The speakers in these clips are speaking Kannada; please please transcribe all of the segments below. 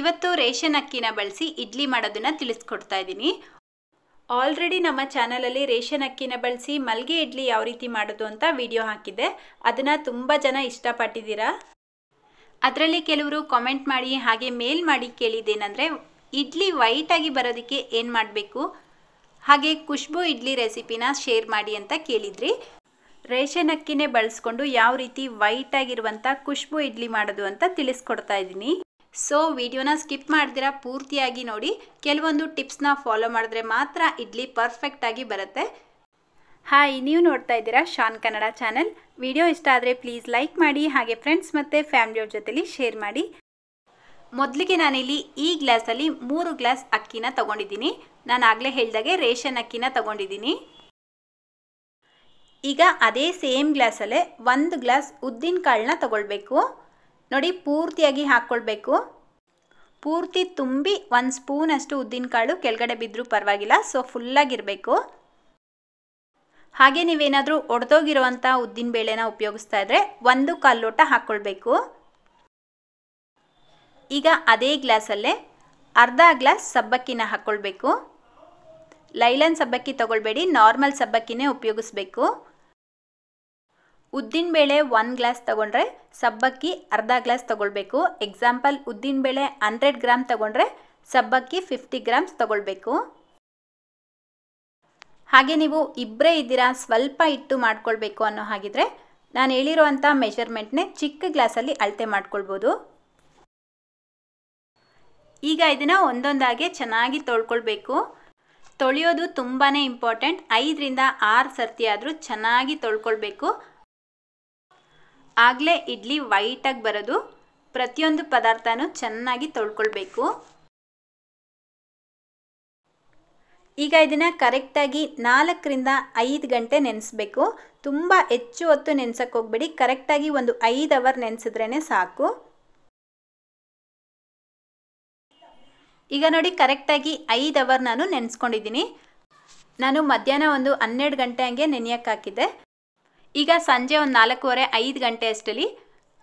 ಇವತ್ತು ರೇಷನ್ ಅಕ್ಕಿನ ಬಳಸಿ ಇಡ್ಲಿ ಮಾಡೋದನ್ನು ತಿಳಿಸ್ಕೊಡ್ತಾ ಇದ್ದೀನಿ ಆಲ್ರೆಡಿ ನಮ್ಮ ಚಾನಲಲ್ಲಿ ರೇಷನ್ ಅಕ್ಕಿನ ಬಳಸಿ ಮಲ್ಗೆ ಇಡ್ಲಿ ಯಾವ ರೀತಿ ಮಾಡೋದು ಅಂತ ವಿಡಿಯೋ ಹಾಕಿದೆ ಅದನ್ನು ತುಂಬ ಜನ ಇಷ್ಟಪಟ್ಟಿದ್ದೀರಾ ಅದರಲ್ಲಿ ಕೆಲವರು ಕಾಮೆಂಟ್ ಮಾಡಿ ಹಾಗೆ ಮೇಲ್ ಮಾಡಿ ಕೇಳಿದ್ದೇನೆಂದರೆ ಇಡ್ಲಿ ವೈಟಾಗಿ ಬರೋದಕ್ಕೆ ಏನು ಮಾಡಬೇಕು ಹಾಗೆ ಖುಷ್ಬು ಇಡ್ಲಿ ರೆಸಿಪಿನ ಶೇರ್ ಮಾಡಿ ಅಂತ ಕೇಳಿದ್ರಿ ರೇಷನ್ ಅಕ್ಕಿನೇ ಬಳಸ್ಕೊಂಡು ಯಾವ ರೀತಿ ವೈಟಾಗಿರುವಂಥ ಖುಷ್ಬು ಇಡ್ಲಿ ಮಾಡೋದು ಅಂತ ತಿಳಿಸ್ಕೊಡ್ತಾ ಇದ್ದೀನಿ ಸೊ ವಿಡಿಯೋನ ಸ್ಕಿಪ್ ಮಾಡಿದಿರ ಪೂರ್ತಿಯಾಗಿ ನೋಡಿ ಕೆಲವೊಂದು ಟಿಪ್ಸ್ನ ಫಾಲೋ ಮಾಡಿದ್ರೆ ಮಾತ್ರ ಇಡ್ಲಿ ಪರ್ಫೆಕ್ಟಾಗಿ ಬರುತ್ತೆ ಹಾಯ್ ನೀವು ನೋಡ್ತಾ ಇದ್ದೀರಾ ಶಾನ್ ಕನ್ನಡ ಚಾನೆಲ್ ವಿಡಿಯೋ ಇಷ್ಟ ಆದರೆ ಪ್ಲೀಸ್ ಲೈಕ್ ಮಾಡಿ ಹಾಗೆ ಫ್ರೆಂಡ್ಸ್ ಮತ್ತು ಫ್ಯಾಮಿಲಿಯವ್ರ ಜೊತೆಲಿ ಶೇರ್ ಮಾಡಿ ಮೊದಲಿಗೆ ನಾನಿಲ್ಲಿ ಈ ಗ್ಲಾಸಲ್ಲಿ ಮೂರು ಗ್ಲಾಸ್ ಅಕ್ಕಿನ ತಗೊಂಡಿದ್ದೀನಿ ನಾನು ಆಗಲೇ ಹೇಳಿದಾಗೆ ರೇಷನ್ ಅಕ್ಕಿನ ತಗೊಂಡಿದ್ದೀನಿ ಈಗ ಅದೇ ಸೇಮ್ ಗ್ಲಾಸಲ್ಲೇ ಒಂದು ಗ್ಲಾಸ್ ಉದ್ದಿನ ಕಾಳನ್ನ ತಗೊಳ್ಬೇಕು ನೋಡಿ ಪೂರ್ತಿಯಾಗಿ ಹಾಕ್ಕೊಳ್ಬೇಕು ಪೂರ್ತಿ ತುಂಬಿ ಒಂದು ಸ್ಪೂನಷ್ಟು ಉದ್ದಿನಕಾಳು ಕೆಳಗಡೆ ಬಿದ್ದರೂ ಪರವಾಗಿಲ್ಲ ಸೊ ಫುಲ್ಲಾಗಿರಬೇಕು ಹಾಗೆ ನೀವೇನಾದರೂ ಒಡೆದೋಗಿರುವಂಥ ಉದ್ದಿನ ಬೇಳೆನ ಉಪಯೋಗಿಸ್ತಾ ಇದ್ರೆ ಒಂದು ಕಾಲು ಲೋಟ ಹಾಕ್ಕೊಳ್ಬೇಕು ಈಗ ಅದೇ ಗ್ಲಾಸಲ್ಲೇ ಅರ್ಧ ಗ್ಲಾಸ್ ಸಬ್ಬಕ್ಕಿನ ಹಾಕ್ಕೊಳ್ಬೇಕು ಲೈಲನ್ ಸಬ್ಬಕ್ಕಿ ತಗೊಳ್ಬೇಡಿ ನಾರ್ಮಲ್ ಸಬ್ಬಕ್ಕಿನೇ ಉಪಯೋಗಿಸ್ಬೇಕು ಉದ್ದಿನಬೇಳೆ ಒನ್ ಗ್ಲಾಸ್ ತಗೊಂಡ್ರೆ ಸಬ್ಬಕ್ಕಿ ಅರ್ಧ ಗ್ಲಾಸ್ ತಗೊಳ್ಬೇಕು ಎಕ್ಸಾಂಪಲ್ ಉದ್ದಿನಬೇಳೆ ಹಂಡ್ರೆಡ್ ಗ್ರಾಮ್ ತಗೊಂಡ್ರೆ ಸಬ್ಬಕ್ಕಿ ಫಿಫ್ಟಿ ಗ್ರಾಮ್ಸ್ ತಗೊಳ್ಬೇಕು ಹಾಗೆ ನೀವು ಇಬ್ಬರೇ ಇದ್ದೀರಾ ಸ್ವಲ್ಪ ಇಟ್ಟು ಮಾಡ್ಕೊಳ್ಬೇಕು ಅನ್ನೋ ಹಾಗಿದ್ರೆ ನಾನು ಹೇಳಿರೋವಂಥ ಮೆಷರ್ಮೆಂಟ್ನೇ ಚಿಕ್ಕ ಗ್ಲಾಸಲ್ಲಿ ಅಳತೆ ಮಾಡ್ಕೊಳ್ಬೋದು ಈಗ ಇದನ್ನು ಒಂದೊಂದಾಗೆ ಚೆನ್ನಾಗಿ ತೊಳ್ಕೊಳ್ಬೇಕು ತೊಳೆಯೋದು ತುಂಬಾ ಇಂಪಾರ್ಟೆಂಟ್ ಐದರಿಂದ ಆರು ಸರ್ತಿ ಆದರೂ ಚೆನ್ನಾಗಿ ತೊಳ್ಕೊಳ್ಬೇಕು ಆಗಲೇ ಇಡ್ಲಿ ವೈಟಾಗಿ ಬರೋದು ಪ್ರತಿಯೊಂದು ಪದಾರ್ಥನೂ ಚೆನ್ನಾಗಿ ತೊಳ್ಕೊಳ್ಬೇಕು ಈಗ ಇದನ್ನು ಕರೆಕ್ಟಾಗಿ ನಾಲ್ಕರಿಂದ ಐದು ಗಂಟೆ ನೆನೆಸ್ಬೇಕು ತುಂಬ ಹೆಚ್ಚು ಹೊತ್ತು ನೆನ್ಸಕ್ಕೆ ಹೋಗ್ಬೇಡಿ ಕರೆಕ್ಟಾಗಿ ಒಂದು ಐದು ಅವರ್ ನೆನೆಸಿದ್ರೇ ಸಾಕು ಈಗ ನೋಡಿ ಕರೆಕ್ಟಾಗಿ ಐದು ಅವರ್ ನಾನು ನೆನೆಸ್ಕೊಂಡಿದ್ದೀನಿ ನಾನು ಮಧ್ಯಾಹ್ನ ಒಂದು ಹನ್ನೆರಡು ಗಂಟೆ ಹಂಗೆ ನೆನೆಯೋಕ್ಕಾಕಿದ್ದೆ ಈಗ ಸಂಜೆ ಒಂದು ನಾಲ್ಕೂವರೆ ಐದು ಗಂಟೆ ಅಷ್ಟರಲ್ಲಿ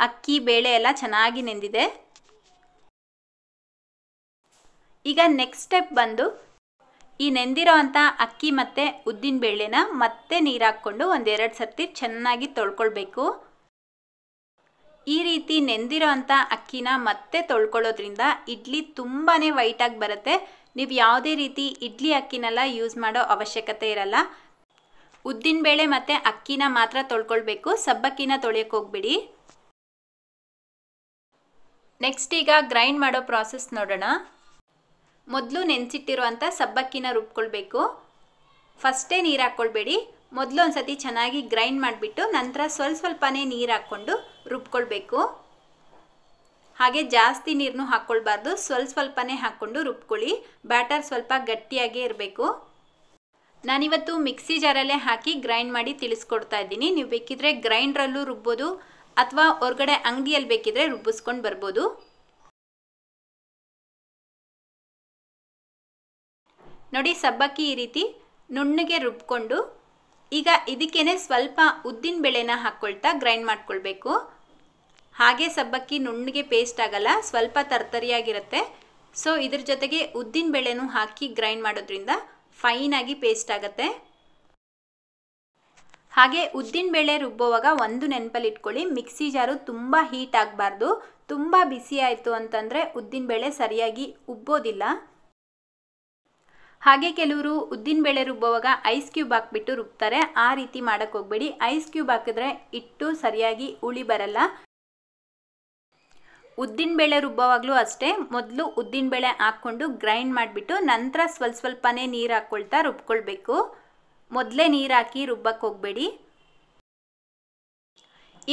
ಅಕ್ಕಿ ಬೇಳೆ ಎಲ್ಲ ಚೆನ್ನಾಗಿ ನೆಂದಿದೆ ಈಗ ನೆಕ್ಸ್ಟ್ ಸ್ಟೆಪ್ ಬಂದು ಈ ನೆಂದಿರೋ ಅಕ್ಕಿ ಮತ್ತು ಉದ್ದಿನ ಬೇಳೆನ ಮತ್ತೆ ನೀರು ಹಾಕ್ಕೊಂಡು ಒಂದೆರಡು ಸರ್ತಿ ಚೆನ್ನಾಗಿ ತೊಳ್ಕೊಳ್ಬೇಕು ಈ ರೀತಿ ನೆಂದಿರೋ ಅಂಥ ಅಕ್ಕಿನ ಮತ್ತೆ ತೊಳ್ಕೊಳ್ಳೋದ್ರಿಂದ ಇಡ್ಲಿ ತುಂಬಾ ವೈಟಾಗಿ ಬರುತ್ತೆ ನೀವು ಯಾವುದೇ ರೀತಿ ಇಡ್ಲಿ ಅಕ್ಕಿನೆಲ್ಲ ಯೂಸ್ ಮಾಡೋ ಅವಶ್ಯಕತೆ ಇರಲ್ಲ ಉದ್ದಿನ ಬೇಳೆ ಮತ್ತು ಅಕ್ಕಿನ ಮಾತ್ರ ತೊಳ್ಕೊಳ್ಬೇಕು ಸಬ್ಬಕ್ಕಿನ ತೊಳೆಯೋಕ್ಕೆ ಹೋಗ್ಬಿಡಿ ನೆಕ್ಸ್ಟ್ ಈಗ ಗ್ರೈಂಡ್ ಮಾಡೋ ಪ್ರಾಸೆಸ್ ನೋಡೋಣ ಮೊದಲು ನೆನೆಸಿಟ್ಟಿರುವಂಥ ಸಬ್ಬಕ್ಕಿನ ರುಬ್ಕೊಳ್ಬೇಕು ಫಸ್ಟೇ ನೀರು ಹಾಕ್ಕೊಳ್ಬೇಡಿ ಮೊದಲು ಒಂದು ಸತಿ ಚೆನ್ನಾಗಿ ಗ್ರೈಂಡ್ ಮಾಡಿಬಿಟ್ಟು ನಂತರ ಸ್ವಲ್ಪ ಸ್ವಲ್ಪನೇ ನೀರು ಹಾಕ್ಕೊಂಡು ರುಬ್ಕೊಳ್ಬೇಕು ಹಾಗೆ ಜಾಸ್ತಿ ನೀರನ್ನು ಹಾಕ್ಕೊಳ್ಬಾರ್ದು ಸ್ವಲ್ಪ ಸ್ವಲ್ಪನೇ ಹಾಕ್ಕೊಂಡು ರುಬ್ಕೊಳ್ಳಿ ಬ್ಯಾಟರ್ ಸ್ವಲ್ಪ ಗಟ್ಟಿಯಾಗೇ ಇರಬೇಕು ನಾನಿವತ್ತು ಮಿಕ್ಸಿ ಜಾರಲ್ಲೇ ಹಾಕಿ ಗ್ರೈಂಡ್ ಮಾಡಿ ತಿಳಿಸ್ಕೊಡ್ತಾ ಇದ್ದೀನಿ ನೀವು ಬೇಕಿದ್ರೆ ಗ್ರೈಂಡ್ರಲ್ಲೂ ರುಬ್ಬೋದು ಅಥವಾ ಹೊರಗಡೆ ಅಂಗಡಿಯಲ್ಲಿ ಬೇಕಿದ್ರೆ ರುಬ್ಬಿಸ್ಕೊಂಡು ಬರ್ಬೋದು ನೋಡಿ ಸಬ್ಬಕ್ಕಿ ಈ ರೀತಿ ನುಣ್ಣಗೆ ರುಬ್ಕೊಂಡು ಈಗ ಇದಕ್ಕೇನೆ ಸ್ವಲ್ಪ ಉದ್ದಿನ ಬೇಳೆನ ಹಾಕ್ಕೊಳ್ತಾ ಗ್ರೈಂಡ್ ಮಾಡ್ಕೊಳ್ಬೇಕು ಹಾಗೆ ಸಬ್ಬಕ್ಕಿ ನುಣ್ಣಗೆ ಪೇಸ್ಟ್ ಆಗಲ್ಲ ಸ್ವಲ್ಪ ತರ್ತರಿಯಾಗಿರುತ್ತೆ ಸೊ ಇದ್ರ ಜೊತೆಗೆ ಉದ್ದಿನ ಬೇಳೆನೂ ಹಾಕಿ ಗ್ರೈಂಡ್ ಮಾಡೋದ್ರಿಂದ ಫೈನಾಗಿ ಪೇಸ್ಟ್ ಆಗುತ್ತೆ ಹಾಗೆ ಉದ್ದಿನಬೇಳೆ ರುಬ್ಬುವಾಗ ಒಂದು ನೆನಪಲ್ಲಿ ಇಟ್ಕೊಳ್ಳಿ ಮಿಕ್ಸಿ ಜಾರು ತುಂಬ ಹೀಟ್ ಆಗಬಾರ್ದು ತುಂಬ ಬಿಸಿ ಆಯಿತು ಅಂತಂದರೆ ಉದ್ದಿನಬೇಳೆ ಸರಿಯಾಗಿ ಉಬ್ಬೋದಿಲ್ಲ ಹಾಗೆ ಕೆಲವರು ಉದ್ದಿನಬೇಳೆ ರುಬ್ಬುವಾಗ ಐಸ್ ಕ್ಯೂಬ್ ಹಾಕ್ಬಿಟ್ಟು ರುಬ್ತಾರೆ ಆ ರೀತಿ ಮಾಡೋಕ್ಕೆ ಹೋಗ್ಬೇಡಿ ಐಸ್ ಕ್ಯೂಬ್ ಹಾಕಿದ್ರೆ ಇಟ್ಟು ಸರಿಯಾಗಿ ಉಳಿ ಬರಲ್ಲ ಉದ್ದಿನಬೇಳೆ ರುಬ್ಬವಾಗಲೂ ಅಷ್ಟೇ ಮೊದಲು ಉದ್ದಿನಬೇಳೆ ಹಾಕ್ಕೊಂಡು ಗ್ರೈಂಡ್ ಮಾಡಿಬಿಟ್ಟು ನಂತರ ಸ್ವಲ್ಪ ಸ್ವಲ್ಪನೇ ನೀರು ಹಾಕ್ಕೊಳ್ತಾ ರುಬ್ಕೊಳ್ಬೇಕು ಮೊದಲೇ ನೀರು ಹಾಕಿ ರುಬ್ಬಕ್ಕೆ ಹೋಗಬೇಡಿ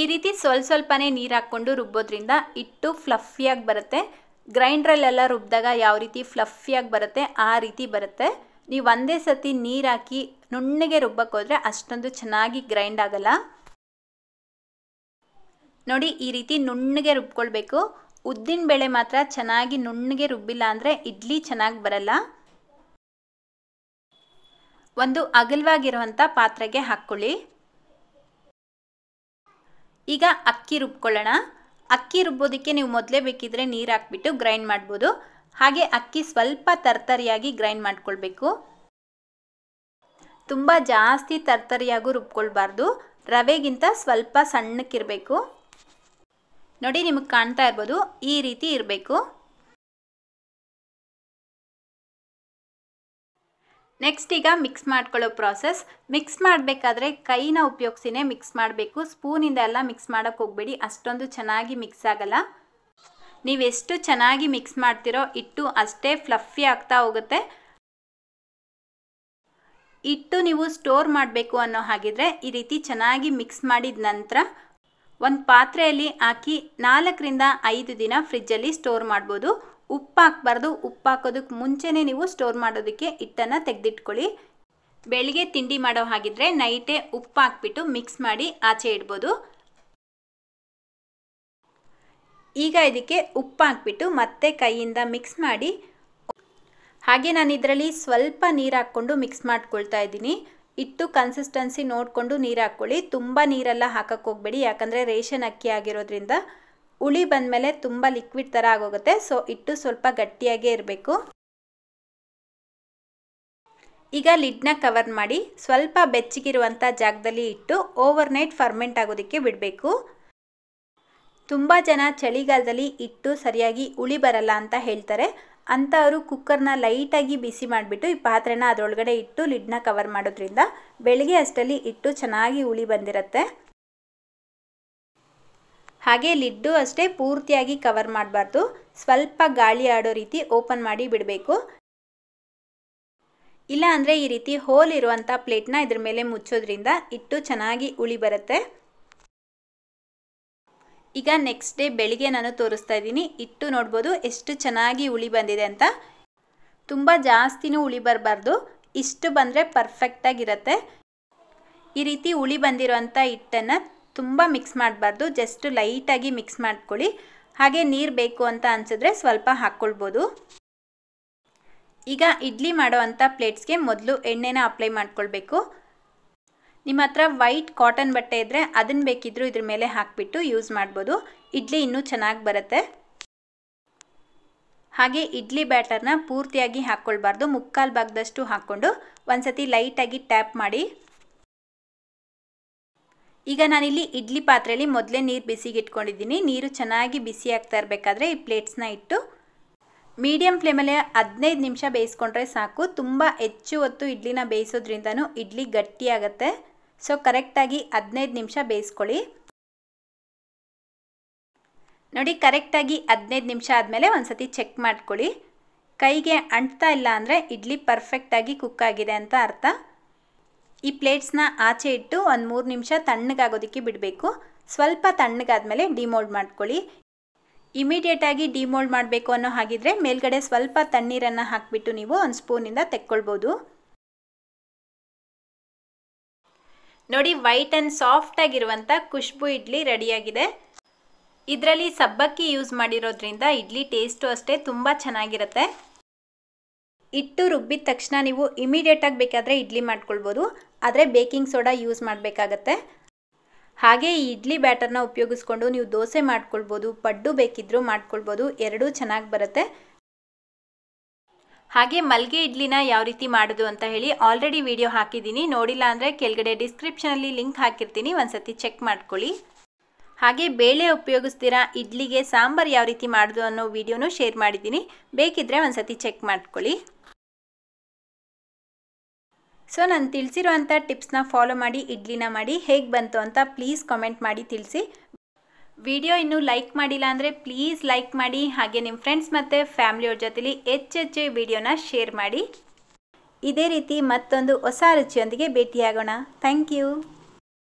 ಈ ರೀತಿ ಸ್ವಲ್ಪ ಸ್ವಲ್ಪನೇ ನೀರು ಹಾಕ್ಕೊಂಡು ರುಬ್ಬೋದ್ರಿಂದ ಹಿಟ್ಟು ಫ್ಲಫಿಯಾಗಿ ಬರುತ್ತೆ ಗ್ರೈಂಡ್ರಲ್ಲೆಲ್ಲ ರುಬ್ಬಿದಾಗ ಯಾವ ರೀತಿ ಫ್ಲಫಿಯಾಗಿ ಬರುತ್ತೆ ಆ ರೀತಿ ಬರುತ್ತೆ ನೀವು ಒಂದೇ ಸತಿ ನೀರು ಹಾಕಿ ನುಣ್ಣಗೆ ರುಬ್ಬಕ್ಕೆ ಹೋದರೆ ಅಷ್ಟೊಂದು ಚೆನ್ನಾಗಿ ಗ್ರೈಂಡ್ ಆಗಲ್ಲ ನೋಡಿ ಈ ರೀತಿ ನುಣ್ಣಗೆ ರುಬ್ಕೊಳ್ಬೇಕು ಉದ್ದಿನ ಬೇಳೆ ಮಾತ್ರ ಚೆನ್ನಾಗಿ ನುಣ್ಣಗೆ ರುಬ್ಬಿಲ್ಲ ಅಂದರೆ ಇಡ್ಲಿ ಚೆನ್ನಾಗಿ ಬರಲ್ಲ ಒಂದು ಅಗಲವಾಗಿರುವಂಥ ಪಾತ್ರೆಗೆ ಹಾಕ್ಕೊಳ್ಳಿ ಈಗ ಅಕ್ಕಿ ರುಬ್ಕೊಳ್ಳೋಣ ಅಕ್ಕಿ ರುಬ್ಬೋದಕ್ಕೆ ನೀವು ಮೊದಲೇ ಬೇಕಿದ್ರೆ ನೀರು ಹಾಕ್ಬಿಟ್ಟು ಗ್ರೈಂಡ್ ಮಾಡ್ಬೋದು ಹಾಗೆ ಅಕ್ಕಿ ಸ್ವಲ್ಪ ತರ್ತರಿಯಾಗಿ ಗ್ರೈಂಡ್ ಮಾಡ್ಕೊಳ್ಬೇಕು ತುಂಬ ಜಾಸ್ತಿ ತರ್ತರಿಯಾಗೂ ರುಬ್ಕೊಳ್ಬಾರ್ದು ರವೆಗಿಂತ ಸ್ವಲ್ಪ ಸಣ್ಣಕ್ಕಿರಬೇಕು ನೋಡಿ ನಿಮಗೆ ಕಾಣ್ತಾ ಇರ್ಬೋದು ಈ ರೀತಿ ಇರಬೇಕು ನೆಕ್ಸ್ಟ್ ಈಗ ಮಿಕ್ಸ್ ಮಾಡ್ಕೊಳ್ಳೋ ಪ್ರಾಸೆಸ್ ಮಿಕ್ಸ್ ಮಾಡಬೇಕಾದ್ರೆ ಕೈನ ಉಪಯೋಗಿಸಿನೇ ಮಿಕ್ಸ್ ಮಾಡಬೇಕು ಸ್ಪೂನಿಂದ ಎಲ್ಲ ಮಿಕ್ಸ್ ಮಾಡೋಕ್ಕೆ ಹೋಗ್ಬೇಡಿ ಅಷ್ಟೊಂದು ಚೆನ್ನಾಗಿ ಮಿಕ್ಸ್ ಆಗಲ್ಲ ನೀವೆಷ್ಟು ಚೆನ್ನಾಗಿ ಮಿಕ್ಸ್ ಮಾಡ್ತಿರೋ ಇಟ್ಟು ಅಷ್ಟೇ ಫ್ಲಫಿ ಆಗ್ತಾ ಹೋಗುತ್ತೆ ಇಟ್ಟು ನೀವು ಸ್ಟೋರ್ ಮಾಡಬೇಕು ಅನ್ನೋ ಹಾಗಿದ್ರೆ ಈ ರೀತಿ ಚೆನ್ನಾಗಿ ಮಿಕ್ಸ್ ಮಾಡಿದ ನಂತರ ಒಂದು ಪಾತ್ರೆಯಲ್ಲಿ ಹಾಕಿ ನಾಲ್ಕರಿಂದ ಐದು ದಿನ ಫ್ರಿಜ್ಜಲ್ಲಿ ಸ್ಟೋರ್ ಮಾಡ್ಬೋದು ಉಪ್ಪು ಹಾಕ್ಬಾರ್ದು ಉಪ್ಪು ಹಾಕೋದಕ್ಕೆ ಮುಂಚೆನೇ ನೀವು ಸ್ಟೋರ್ ಮಾಡೋದಕ್ಕೆ ಹಿಟ್ಟನ್ನು ತೆಗೆದಿಟ್ಕೊಳ್ಳಿ ಬೆಳಿಗ್ಗೆ ತಿಂಡಿ ಮಾಡೋ ಹಾಗಿದ್ರೆ ನೈಟೇ ಉಪ್ಪು ಹಾಕ್ಬಿಟ್ಟು ಮಿಕ್ಸ್ ಮಾಡಿ ಆಚೆ ಇಡ್ಬೋದು ಈಗ ಇದಕ್ಕೆ ಉಪ್ಪು ಹಾಕ್ಬಿಟ್ಟು ಮತ್ತೆ ಕೈಯಿಂದ ಮಿಕ್ಸ್ ಮಾಡಿ ಹಾಗೆ ನಾನು ಇದರಲ್ಲಿ ಸ್ವಲ್ಪ ನೀರು ಹಾಕ್ಕೊಂಡು ಮಿಕ್ಸ್ ಮಾಡ್ಕೊಳ್ತಾ ಇದ್ದೀನಿ ಇಟ್ಟು ಕನ್ಸಿಸ್ಟೆನ್ಸಿ ನೋಡಿಕೊಂಡು ನೀರು ಹಾಕ್ಕೊಳ್ಳಿ ತುಂಬ ನೀರೆಲ್ಲ ಹಾಕಕ್ಕೆ ಹೋಗಬೇಡಿ ಯಾಕಂದರೆ ರೇಷನ್ ಅಕ್ಕಿ ಆಗಿರೋದ್ರಿಂದ ಹುಳಿ ಬಂದಮೇಲೆ ತುಂಬ ಲಿಕ್ವಿಡ್ ಥರ ಆಗೋಗುತ್ತೆ ಸೊ ಇಟ್ಟು ಸ್ವಲ್ಪ ಗಟ್ಟಿಯಾಗೇ ಇರಬೇಕು ಈಗ ಲಿಡ್ನ ಕವರ್ ಮಾಡಿ ಸ್ವಲ್ಪ ಬೆಚ್ಚಗಿರುವಂಥ ಜಾಗದಲ್ಲಿ ಇಟ್ಟು ಓವರ್ನೈಟ್ ಫರ್ಮೆಂಟ್ ಆಗೋದಕ್ಕೆ ಬಿಡಬೇಕು ತುಂಬ ಜನ ಚಳಿಗಾಲದಲ್ಲಿ ಇಟ್ಟು ಸರಿಯಾಗಿ ಉಳಿ ಬರಲ್ಲ ಅಂತ ಹೇಳ್ತಾರೆ ಅಂಥವರು ಕುಕ್ಕರ್ನ ಲೈಟಾಗಿ ಬಿಸಿ ಮಾಡಿಬಿಟ್ಟು ಈ ಪಾತ್ರೆನ ಅದರೊಳಗಡೆ ಇಟ್ಟು ಲಿಡ್ನ ಕವರ್ ಮಾಡೋದ್ರಿಂದ ಬೆಳಿಗ್ಗೆ ಅಷ್ಟಲ್ಲಿ ಇಟ್ಟು ಚೆನ್ನಾಗಿ ಉಳಿ ಬಂದಿರುತ್ತೆ ಹಾಗೆ ಲಿಡ್ಡು ಅಷ್ಟೇ ಪೂರ್ತಿಯಾಗಿ ಕವರ್ ಮಾಡಬಾರ್ದು ಸ್ವಲ್ಪ ಗಾಳಿ ಆಡೋ ರೀತಿ ಓಪನ್ ಮಾಡಿ ಬಿಡಬೇಕು ಇಲ್ಲ ಅಂದರೆ ಈ ರೀತಿ ಹೋಲ್ ಇರುವಂಥ ಪ್ಲೇಟ್ನ ಇದ್ರ ಮೇಲೆ ಮುಚ್ಚೋದ್ರಿಂದ ಇಟ್ಟು ಚೆನ್ನಾಗಿ ಉಳಿ ಬರುತ್ತೆ ಈಗ ನೆಕ್ಸ್ಟ್ ಡೇ ಬೆಳಿಗ್ಗೆ ನಾನು ತೋರಿಸ್ತಾ ಇದ್ದೀನಿ ಇಟ್ಟು ನೋಡ್ಬೋದು ಎಷ್ಟು ಚೆನ್ನಾಗಿ ಹುಳಿ ಬಂದಿದೆ ಅಂತ ತುಂಬ ಜಾಸ್ತಿನೂ ಹುಳಿ ಬರಬಾರ್ದು ಇಷ್ಟು ಬಂದರೆ ಪರ್ಫೆಕ್ಟಾಗಿರತ್ತೆ ಈ ರೀತಿ ಹುಳಿ ಬಂದಿರೋಂಥ ಹಿಟ್ಟನ್ನು ತುಂಬ ಮಿಕ್ಸ್ ಮಾಡಬಾರ್ದು ಜಸ್ಟ್ ಲೈಟಾಗಿ ಮಿಕ್ಸ್ ಮಾಡ್ಕೊಳ್ಳಿ ಹಾಗೆ ನೀರು ಬೇಕು ಅಂತ ಅನಿಸಿದ್ರೆ ಸ್ವಲ್ಪ ಹಾಕ್ಕೊಳ್ಬೋದು ಈಗ ಇಡ್ಲಿ ಮಾಡೋ ಅಂಥ ಪ್ಲೇಟ್ಸ್ಗೆ ಮೊದಲು ಎಣ್ಣೆನ ಅಪ್ಲೈ ಮಾಡ್ಕೊಳ್ಬೇಕು ನಿಮ್ಮ ಹತ್ರ ವೈಟ್ ಕಾಟನ್ ಬಟ್ಟೆ ಇದ್ದರೆ ಅದನ್ನು ಬೇಕಿದ್ದರೂ ಇದ್ರ ಮೇಲೆ ಹಾಕಿಬಿಟ್ಟು ಯೂಸ್ ಮಾಡ್ಬೋದು ಇಡ್ಲಿ ಇನ್ನೂ ಚೆನ್ನಾಗಿ ಬರುತ್ತೆ ಹಾಗೆ ಇಡ್ಲಿ ಬ್ಯಾಟರ್ನ ಪೂರ್ತಿಯಾಗಿ ಹಾಕ್ಕೊಳ್ಬಾರ್ದು ಮುಕ್ಕಾಲು ಭಾಗದಷ್ಟು ಹಾಕ್ಕೊಂಡು ಒಂದ್ಸತಿ ಲೈಟಾಗಿ ಟ್ಯಾಪ್ ಮಾಡಿ ಈಗ ನಾನಿಲ್ಲಿ ಇಡ್ಲಿ ಪಾತ್ರೆಯಲ್ಲಿ ಮೊದಲೇ ನೀರು ಬಿಸಿಗೆ ಇಟ್ಕೊಂಡಿದ್ದೀನಿ ನೀರು ಚೆನ್ನಾಗಿ ಬಿಸಿ ಆಗ್ತಾ ಇರಬೇಕಾದ್ರೆ ಈ ಪ್ಲೇಟ್ಸ್ನ ಇಟ್ಟು ಮೀಡಿಯಂ ಫ್ಲೇಮಲ್ಲೇ ಹದಿನೈದು ನಿಮಿಷ ಬೇಯಿಸ್ಕೊಂಡ್ರೆ ಸಾಕು ತುಂಬ ಹೆಚ್ಚು ಹೊತ್ತು ಇಡ್ಲಿನ ಬೇಯಿಸೋದ್ರಿಂದನೂ ಇಡ್ಲಿ ಗಟ್ಟಿಯಾಗತ್ತೆ ಸೊ ಕರೆಕ್ಟಾಗಿ ಹದಿನೈದು ನಿಮಿಷ ಬೇಯಿಸ್ಕೊಳ್ಳಿ ನೋಡಿ ಕರೆಕ್ಟಾಗಿ ಹದಿನೈದು ನಿಮಿಷ ಆದಮೇಲೆ ಒಂದು ಸತಿ ಚೆಕ್ ಮಾಡ್ಕೊಳ್ಳಿ ಕೈಗೆ ಅಂಟ್ತಾ ಇಲ್ಲ ಅಂದರೆ ಇಡ್ಲಿ ಪರ್ಫೆಕ್ಟಾಗಿ ಕುಕ್ ಆಗಿದೆ ಅಂತ ಅರ್ಥ ಈ ಪ್ಲೇಟ್ಸ್ನ ಆಚೆ ಇಟ್ಟು ಒಂದು ಮೂರು ನಿಮಿಷ ತಣ್ಣಗಾಗೋದಕ್ಕೆ ಬಿಡಬೇಕು ಸ್ವಲ್ಪ ತಣ್ಣಗಾದಮೇಲೆ ಡಿಮೋಲ್ಡ್ ಮಾಡ್ಕೊಳ್ಳಿ ಇಮಿಡಿಯೇಟಾಗಿ ಡಿಮೋಲ್ಡ್ ಮಾಡಬೇಕು ಅನ್ನೋ ಹಾಗಿದ್ರೆ ಮೇಲ್ಗಡೆ ಸ್ವಲ್ಪ ತಣ್ಣೀರನ್ನು ಹಾಕಿಬಿಟ್ಟು ನೀವು ಒಂದು ಸ್ಪೂನಿಂದ ತೆಕ್ಕೊಳ್ಬೋದು ನೋಡಿ ವೈಟ್ ಆ್ಯಂಡ್ ಸಾಫ್ಟಾಗಿರುವಂಥ ಖುಷ್ಬು ಇಡ್ಲಿ ರೆಡಿಯಾಗಿದೆ ಇದರಲ್ಲಿ ಸಬ್ಬಕ್ಕಿ ಯೂಸ್ ಮಾಡಿರೋದ್ರಿಂದ ಇಡ್ಲಿ ಟೇಸ್ಟು ಅಷ್ಟೇ ತುಂಬ ಚೆನ್ನಾಗಿರುತ್ತೆ ಇಟ್ಟು ರುಬ್ಬಿದ ತಕ್ಷಣ ನೀವು ಇಮಿಡಿಯೇಟಾಗಿ ಬೇಕಾದರೆ ಇಡ್ಲಿ ಮಾಡ್ಕೊಳ್ಬೋದು ಆದರೆ ಬೇಕಿಂಗ್ ಸೋಡಾ ಯೂಸ್ ಮಾಡಬೇಕಾಗತ್ತೆ ಹಾಗೆ ಈ ಇಡ್ಲಿ ಬ್ಯಾಟರ್ನ ಉಪಯೋಗಿಸ್ಕೊಂಡು ನೀವು ದೋಸೆ ಮಾಡ್ಕೊಳ್ಬೋದು ಪಡ್ಡು ಬೇಕಿದ್ದರೂ ಮಾಡ್ಕೊಳ್ಬೋದು ಎರಡೂ ಚೆನ್ನಾಗಿ ಬರುತ್ತೆ ಹಾಗೆ ಮಲ್ಗೆ ಇಡ್ಲಿನ ಯಾವ ರೀತಿ ಮಾಡೋದು ಅಂತ ಹೇಳಿ ಆಲ್ರೆಡಿ ವಿಡಿಯೋ ಹಾಕಿದ್ದೀನಿ ನೋಡಿಲ್ಲ ಅಂದರೆ ಕೆಳಗಡೆ ಡಿಸ್ಕ್ರಿಪ್ಷನಲ್ಲಿ ಲಿಂಕ್ ಹಾಕಿರ್ತೀನಿ ಸತಿ ಚೆಕ್ ಮಾಡ್ಕೊಳ್ಳಿ ಹಾಗೆ ಬೇಳೆ ಉಪಯೋಗಿಸ್ತೀರಾ ಇಡ್ಲಿಗೆ ಸಾಂಬಾರು ಯಾವ ರೀತಿ ಮಾಡೋದು ಅನ್ನೋ ವಿಡಿಯೋನು ಶೇರ್ ಮಾಡಿದ್ದೀನಿ ಬೇಕಿದ್ದರೆ ಒಂದ್ಸತಿ ಚೆಕ್ ಮಾಡ್ಕೊಳ್ಳಿ ಸೊ ನಾನು ತಿಳಿಸಿರುವಂಥ ಟಿಪ್ಸ್ನ ಫಾಲೋ ಮಾಡಿ ಇಡ್ಲಿನ ಮಾಡಿ ಹೇಗೆ ಬಂತು ಅಂತ ಪ್ಲೀಸ್ ಕಾಮೆಂಟ್ ಮಾಡಿ ತಿಳಿಸಿ ವಿಡಿಯೋ ಇನ್ನೂ ಲೈಕ್ ಮಾಡಿಲ್ಲ ಅಂದರೆ ಪ್ಲೀಸ್ ಲೈಕ್ ಮಾಡಿ ಹಾಗೆ ನಿಮ್ಮ ಫ್ರೆಂಡ್ಸ್ ಮತ್ತು ಫ್ಯಾಮಿಲಿಯವ್ರ ಜೊತೆಲಿ ಹೆಚ್ಚೆಚ್ಚು ವಿಡಿಯೋನ ಶೇರ್ ಮಾಡಿ ಇದೇ ರೀತಿ ಮತ್ತೊಂದು ಹೊಸ ರುಚಿಯೊಂದಿಗೆ ಭೇಟಿಯಾಗೋಣ ಥ್ಯಾಂಕ್ ಯು